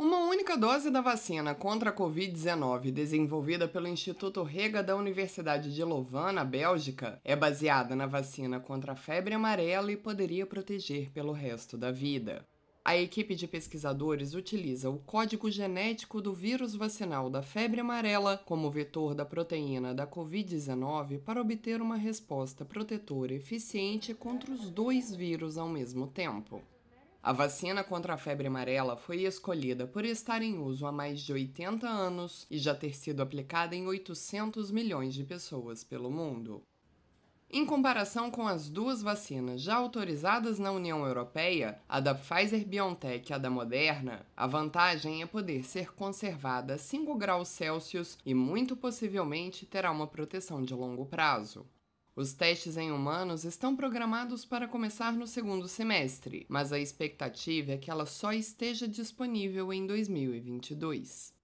Uma única dose da vacina contra a Covid-19, desenvolvida pelo Instituto Rega da Universidade de Louvain, Bélgica, é baseada na vacina contra a febre amarela e poderia proteger pelo resto da vida. A equipe de pesquisadores utiliza o código genético do vírus vacinal da febre amarela como vetor da proteína da Covid-19 para obter uma resposta protetora eficiente contra os dois vírus ao mesmo tempo. A vacina contra a febre amarela foi escolhida por estar em uso há mais de 80 anos e já ter sido aplicada em 800 milhões de pessoas pelo mundo. Em comparação com as duas vacinas já autorizadas na União Europeia, a da Pfizer-BioNTech e a da Moderna, a vantagem é poder ser conservada a 5 graus Celsius e muito possivelmente terá uma proteção de longo prazo. Os testes em humanos estão programados para começar no segundo semestre, mas a expectativa é que ela só esteja disponível em 2022.